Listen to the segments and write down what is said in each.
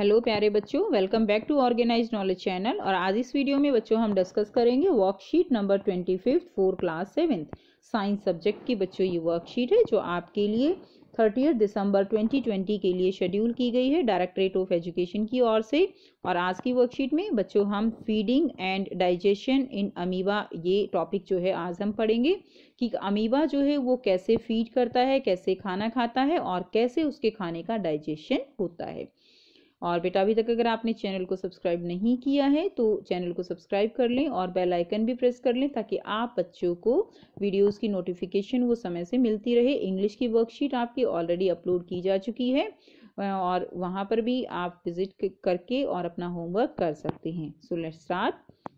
Hello प्यारे बच्चों welcome back to organize knowledge channel और आज इस वीडियो में बच्चों हम डिस्कस करेंगे worksheet number twenty fifth for class seventh science subject की बच्चों ये वर्कशीट है जो आपके लिए थर्टी दिसंबर 2020 के लिए शेड्यूल की गई है डायरेक्टरेट ऑफ एजुकेशन की ओर से और आज की वर्कशीट में बच्चों हम feeding and digestion in amoeba ये टॉपिक जो है आज हम पढ़ेंगे कि अमीबा जो है वो कैसे फीड करता है कैसे खाना खाता है और कैसे उसके खाने का डाइजेशन होता है और बेटा अभी तक अगर आपने चैनल को सब्सक्राइब नहीं किया है तो चैनल को सब्सक्राइब कर लें और बेल आइकन भी प्रेस कर लें ताकि आप बच्चों को वीडियोस की नोटिफिकेशन वो समय से मिलती रहे इंग्लिश की वर्कशीट आपकी ऑलरेडी अपलोड की जा चुकी है और वहाँ पर भी आप विजिट करके और अपना होमवर्क कर सकते हैं so let start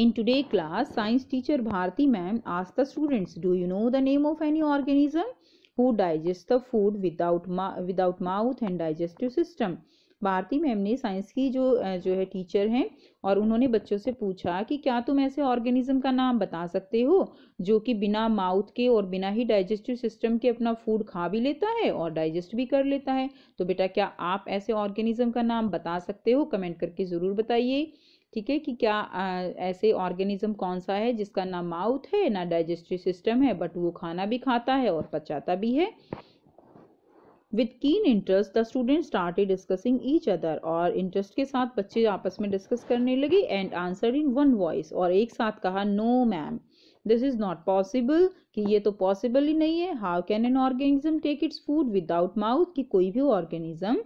in today class science teacher Bharti ma'am आज the students do you know the name of any organism who digests the food without without mouth and digestive system?" Bharti ma'am ने science की जो जो है teacher हैं और उन्होंने बच्चों से पूछा कि क्या तुम ऐसे ऑर्गेनिज्म का नाम बता सकते हो जो कि बिना माउथ के और बिना ही डाइजेस्टिव सिस्टम के अपना फूड खा भी लेता है और डाइजेस्ट भी कर लेता है तो बेटा क्या आप ऐसे ऑर्गेनिज्म का नाम बता सकते हो कमेंट करके ज़रूर बताइए ठीक है कि क्या आ, ऐसे ऑर्गेनिज्म कौन सा है जिसका ना माउथ है ना डाइजेस्टिव सिस्टम है बट वो खाना भी खाता है और पचाता भी है with keen interest the student start discussing each other और इंटरेस्ट के साथ बच्चे आपस में डिस्कस करने लगे and answer in one voice और एक साथ कहा no ma'am this is not possible कि ये तो पॉसिबल ही नहीं है how can an organism take its food without mouth कि कोई भी ऑर्गेनिज्म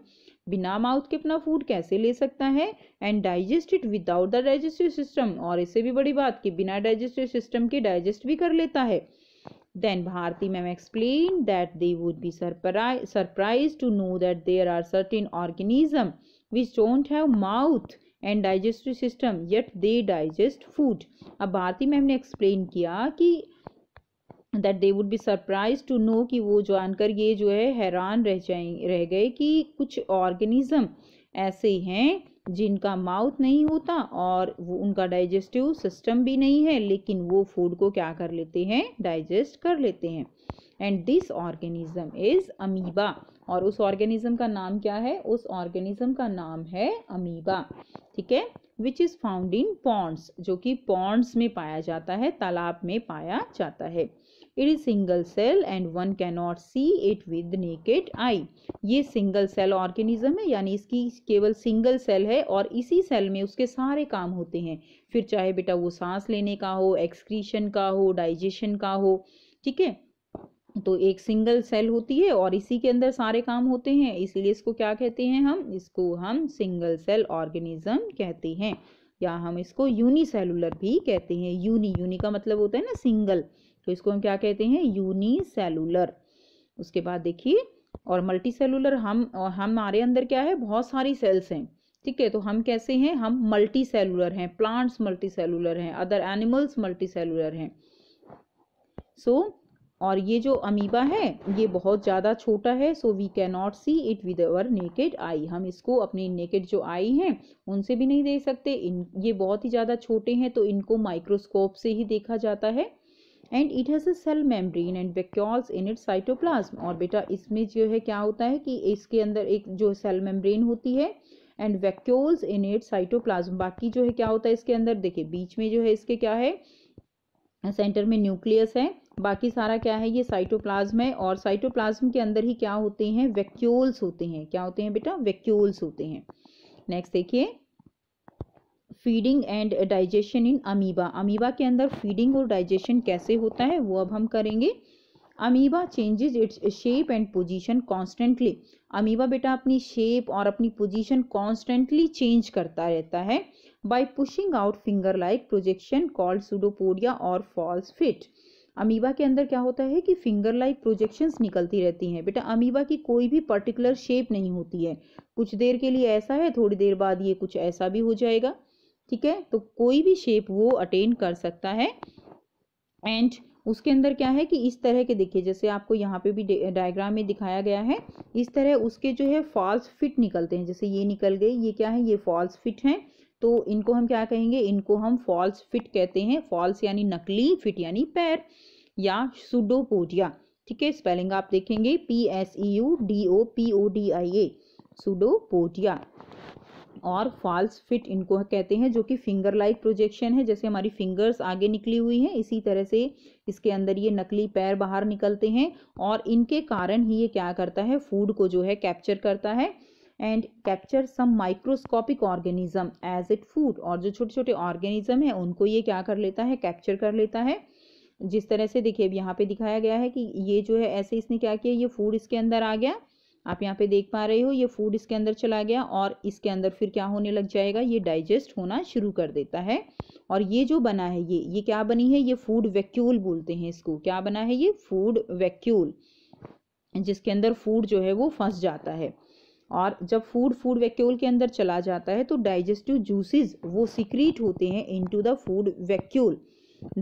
बिना माउथ के अपना फूड कैसे ले सकता है and digest it without the digestive system और इससे भी बड़ी बात कि बिना डाइजेस्टिव सिस्टम के डाइजेस्ट भी कर लेता है Then Bharti ma'am explained that they would be surprised surprised to know that there are certain organism which don't have mouth and digestive system yet they digest food अब भारती ma'am ने explain किया कि that they would be surprise to know कि वो जानकर ये जो है हैरान रह जाए रह गए कि कुछ ऑर्गेनिज्म ऐसे हैं जिनका माउथ नहीं होता और वो उनका डाइजेस्टिव सिस्टम भी नहीं है लेकिन वो फूड को क्या कर लेते हैं डाइजेस्ट कर लेते हैं and this organism is amoeba और उस ऑर्गेनिज्म का नाम क्या है उस ऑर्गेनिज्म का नाम है अमीबा ठीक है which is found in ponds जो कि पॉन्ड्स में पाया जाता है तालाब में पाया जाता है it is single cell and one cannot see it with naked eye ये सिंगल सेल ऑर्गेनिज्म है यानी इसकी केवल सिंगल सेल है और इसी सेल में उसके सारे काम होते हैं फिर चाहे बेटा वो सांस लेने का हो एक्सक्रीशन का हो डाइजेशन का हो ठीक है तो एक सिंगल सेल होती है और इसी के अंदर सारे काम होते हैं इसीलिए इसको क्या कहते हैं हम इसको हम सिंगल सेल ऑर्गेनिज्म कहते हैं या हम इसको यूनिसेलुलर भी कहते हैं यूनी यूनी का मतलब होता है ना सिंगल तो इसको हम क्या कहते हैं यूनिसेलुलर उसके बाद देखिए और मल्टी सेलुलर हम और हमारे अंदर क्या है बहुत सारी सेल्स हैं ठीक है तो हम कैसे हैं हम मल्टी सेलुलर हैं प्लांट्स मल्टी सेलुलर हैं अदर एनिमल्स मल्टी सेलुलर हैं सो so, और ये जो अमीबा है ये बहुत ज़्यादा छोटा है so we can not see it with our naked eye हम इसको अपने नेकेड जो आई हैं उनसे भी नहीं देख सकते इन ये बहुत ही ज़्यादा छोटे हैं तो इनको माइक्रोस्कोप से ही देखा जाता है and it has a cell membrane and vacuoles in it cytoplasm और बेटा इसमें जो है क्या होता है कि इसके अंदर एक जो सेल मेम्ब्रेन होती है and vacuoles in it cytoplasm बाकी जो है क्या होता है इसके अंदर देखिए बीच में जो है इसके क्या है सेंटर में न्यूक्लियस है बाकी सारा क्या है ये साइटोप्लाज्म है और साइटोप्लाज्म के अंदर ही क्या होते हैं वैक्यूल्स होते हैं क्या होते हैं बेटा वैक्यूल्स होते हैं नेक्स्ट देखिए feeding and digestion in amoeba amoeba के अंदर फीडिंग और डाइजेशन कैसे होता है वो अब हम करेंगे amoeba changes its shape and position constantly amoeba बेटा अपनी शेप और अपनी पोजिशन कॉन्स्टेंटली चेंज करता रहता है by pushing out finger like projection called pseudopodia और फॉल्स फिट अमीबा के अंदर क्या होता है कि फिंगर लाइक प्रोजेक्शंस निकलती रहती हैं बेटा अमीबा की कोई भी पर्टिकुलर शेप नहीं होती है कुछ देर के लिए ऐसा है थोड़ी देर बाद ये कुछ ऐसा भी हो जाएगा ठीक है तो कोई भी शेप वो अटेन कर सकता है एंड उसके अंदर क्या है कि इस तरह के देखिए जैसे आपको यहाँ पे भी डायग्राम में दिखाया गया है इस तरह उसके जो है फॉल्स फिट निकलते हैं जैसे ये निकल गए ये क्या है ये फॉल्स फिट हैं तो इनको हम क्या कहेंगे इनको हम फॉल्स फिट कहते हैं फॉल्स यानी नकली फिट यानी पैर या सुडोपोडिया ठीक है स्पेलिंग आप देखेंगे P S E U D O P O D I A pseudopodia और फॉल्स फिट इनको कहते हैं जो कि फिंगर लाइक प्रोजेक्शन है जैसे हमारी फिंगर्स आगे निकली हुई हैं इसी तरह से इसके अंदर ये नकली पैर बाहर निकलते हैं और इनके कारण ही ये क्या करता है फूड को जो है कैप्चर करता है and capture some microscopic organism as it food और जो छोटे छोटे ऑर्गेनिज्म हैं उनको ये क्या कर लेता है कैप्चर कर लेता है जिस तरह से देखिए अब यहाँ पे दिखाया गया है कि ये जो है ऐसे इसने क्या किया ये फूड इसके अंदर आ गया आप यहाँ पे देख पा रहे हो ये फूड इसके अंदर चला गया और इसके अंदर फिर क्या होने लग जाएगा ये डाइजेस्ट होना शुरू कर देता है और ये जो बना है ये ये क्या बनी है ये फूड वैक्यूल बोलते हैं इसको क्या बना है ये फूड वैक्यूल जिसके अंदर फूड जो है वो फंस जाता है और जब फूड फूड वैक्यूल के अंदर चला जाता है तो डाइजेस्टिव जूसेज वो सिक्रीट होते हैं in the food vacuole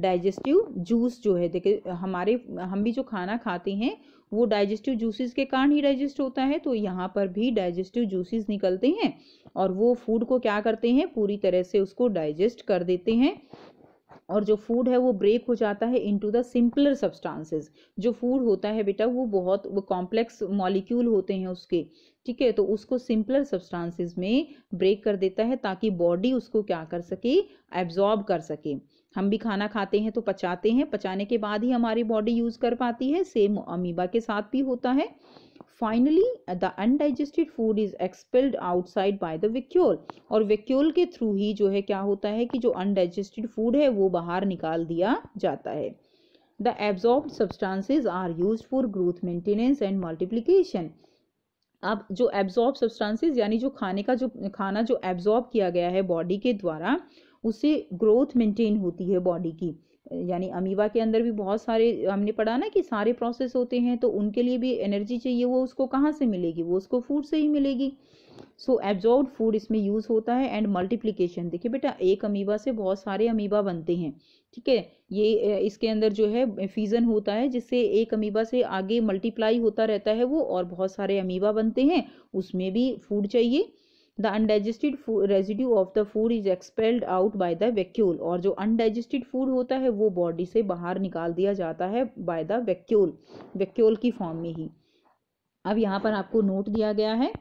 digestive juice जो है देखिए हमारे हम भी जो खाना खाते हैं वो डाइजेस्टिव जूसेस के कारण ही डाइजेस्ट होता है तो यहाँ पर भी डाइजेस्टिव जूसेस निकलते हैं और वो फूड को क्या करते हैं पूरी तरह से उसको डाइजेस्ट कर देते हैं और जो फूड है वो ब्रेक हो जाता है इनटू द सिंपलर सब्सटेंसेस जो फूड होता है बेटा वो बहुत वो कॉम्प्लेक्स मॉलिक्यूल होते हैं उसके ठीक है तो उसको सिंपलर सब्सटेंसेस में ब्रेक कर देता है ताकि बॉडी उसको क्या कर सके एब्जॉर्ब कर सके हम भी खाना खाते हैं तो पचाते हैं पचाने के बाद ही हमारी बॉडी यूज़ कर पाती है सेम अमीबा के साथ भी होता है finally the undigested food is expelled outside by the vacuole और विक्यूल के थ्रू ही जो है क्या होता है कि जो अनडाइजेस्टेड फूड है वो बाहर निकाल दिया जाता है the absorb substances are use for growth maintenance and multiplication अब जो एब्जॉर्ब सब्सटांसेज यानी जो खाने का जो खाना जो एब्जॉर्ब किया गया है बॉडी के द्वारा उससे ग्रोथ मेंटेन होती है बॉडी की यानी अमीबा के अंदर भी बहुत सारे हमने पढ़ा ना कि सारे प्रोसेस होते हैं तो उनके लिए भी एनर्जी चाहिए वो उसको कहाँ से मिलेगी वो उसको फूड से ही मिलेगी सो एब्जॉर्ब फूड इसमें यूज़ होता है एंड मल्टीप्लिकेशन देखिए बेटा एक अमीबा से बहुत सारे अमीबा बनते हैं ठीक है ये इसके अंदर जो है फ्यूज़न होता है जिससे एक अमीबा से आगे मल्टीप्लाई होता रहता है वो और बहुत सारे अमीबा बनते हैं उसमें भी फूड चाहिए the undigested residue of the food is expelled out by the vacuole और जो अनडाइजेस्टिड फूड होता है वो बॉडी से बाहर निकाल दिया जाता है बाय द वैक्यूल वैक्यूल की फॉर्म में ही अब यहाँ पर आपको नोट दिया गया है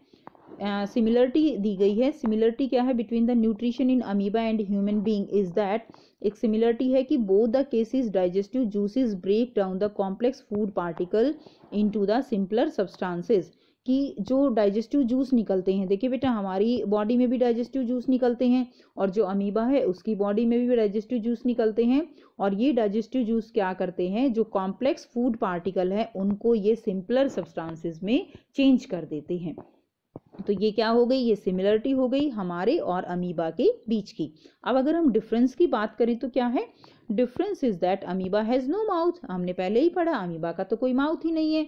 सिमिलरिटी uh, दी गई है सिमिलरिटी क्या है between the nutrition in amoeba and human being is that एक सिमिलरिटी है कि both the cases digestive juices break down the complex food particle into the simpler substances कि जो डाइजेस्टिव जूस निकलते हैं देखिए बेटा हमारी बॉडी में भी डाइजेस्टिव जूस निकलते हैं और जो अमीबा है उसकी बॉडी में भी डाइजेस्टिव जूस निकलते हैं और ये डाइजेस्टिव जूस क्या करते हैं जो कॉम्प्लेक्स फूड पार्टिकल है उनको ये सिंपलर सब्सटांसिस में चेंज कर देते हैं तो ये क्या हो गई ये सिमिलरिटी हो गई हमारे और अमीबा के बीच की अब अगर हम डिफरेंस की बात करें तो क्या है difference is that amoeba has no mouth हमने पहले ही पढ़ा अमीबा का तो कोई माउथ ही नहीं है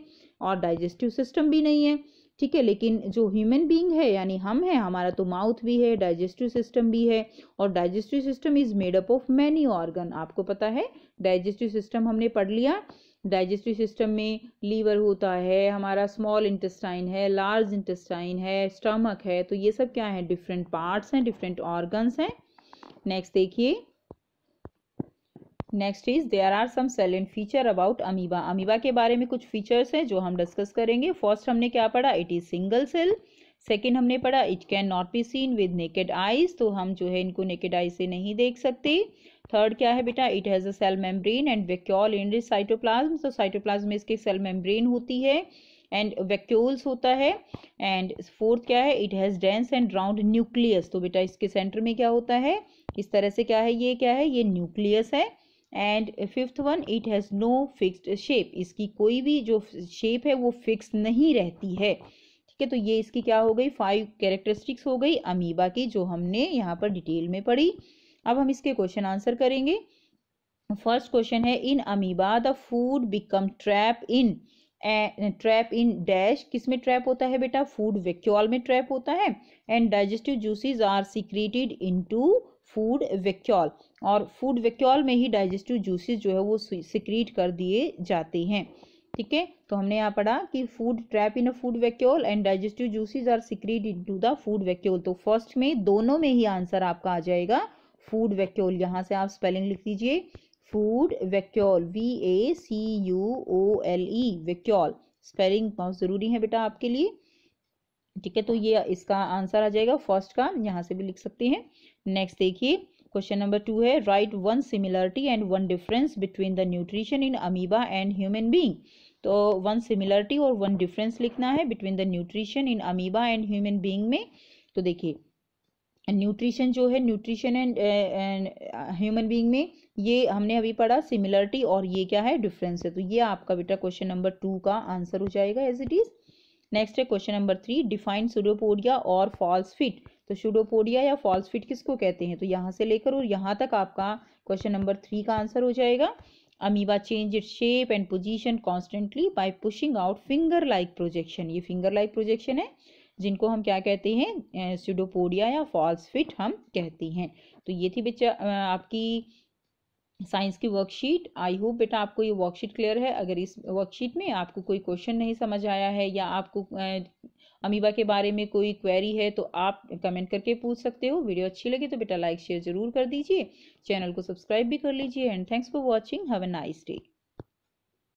और डाइजेस्टिव सिस्टम भी नहीं है ठीक है लेकिन जो ह्यूमन बीइंग है यानी हम हैं हमारा तो माउथ भी है डाइजेस्टिव सिस्टम भी है और digestive system is made up of many organ आपको पता है डाइजेस्टिव सिस्टम हमने पढ़ लिया डाइजेस्टिव सिस्टम में लीवर होता है हमारा स्मॉल इंटेस्टाइन है लार्ज इंटेस्टाइन है स्टमक है तो ये सब क्या है डिफरेंट पार्ट्स हैं डिफरेंट ऑर्गन्स हैं नेक्स्ट देखिए next is there are some salient feature about amoeba amoeba के बारे में कुछ फीचर्स हैं जो हम डिस्कस करेंगे फर्स्ट हमने क्या पढ़ा it is single cell second हमने पढ़ा it can not be seen with naked eyes तो हम जो है इनको नेकेड आई से नहीं देख सकते थर्ड क्या है बेटा it has a cell membrane and vacuole in cytoplasm so cytoplasm में इसकी सेल मेम्ब्रेन होती है एंड वैक्यूल्स होता है एंड फोर्थ क्या है it has dense and round nucleus तो बेटा इसके सेंटर में क्या होता है इस तरह से क्या है ये क्या है ये न्यूक्लियस है and fifth one it has no fixed shape इसकी कोई भी जो शेप है वो फिक्स नहीं रहती है ठीक है तो ये इसकी क्या हो गई फाइव कैरेक्टरिस्टिक्स हो गई अमीबा की जो हमने यहाँ पर डिटेल में पढ़ी अब हम इसके क्वेश्चन आंसर करेंगे फर्स्ट क्वेश्चन है in amoeba the food become trap in trap in dash किस में ट्रैप होता है बेटा फूड वेक्यूल में ट्रैप होता है and digestive juices are secreted into food vacuole और फूड वेक्यूल में ही डाइजेस्टिव जूसेज जो है वो सिक्रीट कर दिए जाते हैं ठीक है तो हमने यहाँ पढ़ा कि food trap in a food vacuole and digestive juices are secrete into the food vacuole तो फर्स्ट में दोनों में ही आंसर आपका आ जाएगा फूड वैक्यूल यहाँ से आप स्पेलिंग लिख दीजिए food vacuole V A C U O L E vacuole spelling बहुत ज़रूरी है बेटा आपके लिए ठीक है तो ये इसका आंसर आ जाएगा फर्स्ट का यहाँ से भी लिख सकते हैं नेक्स्ट देखिए क्वेश्चन नंबर टू है write one similarity and one difference between the nutrition in amoeba and human being तो वन सिमिलरिटी और वन डिफरेंस लिखना है between the nutrition in amoeba and human being में तो देखिए न्यूट्रिशन जो है न्यूट्रिशन एंड ह्यूमन बीइंग में ये हमने अभी पढ़ा सिमिलरिटी और ये क्या है डिफरेंस है तो ये आपका बेटा क्वेश्चन नंबर टू का आंसर हो जाएगा एज इट इज नेक्स्ट है question number three define pseudopodia और फॉल्स फिट तो सुडोपोडिया या फॉल्स फिट किसको कहते हैं तो यहाँ से लेकर और यहाँ तक आपका क्वेश्चन नंबर थ्री का आंसर हो जाएगा amoeba change it shape and position constantly by pushing out finger like projection ये फिंगर लाइक प्रोजेक्शन है जिनको हम क्या कहते हैं सीडोपोडिया या फॉल्स फिट हम कहते हैं तो ये थी बच्चा आपकी साइंस की वर्कशीट आई होप बेटा आपको ये वर्कशीट क्लियर है अगर इस वर्कशीट में आपको कोई क्वेश्चन नहीं समझ आया है या आपको अमीबा के बारे में कोई क्वेरी है तो आप कमेंट करके पूछ सकते हो वीडियो अच्छी लगे तो बेटा लाइक शेयर जरूर कर दीजिए चैनल को सब्सक्राइब भी कर लीजिए and thanks for watching have a nice day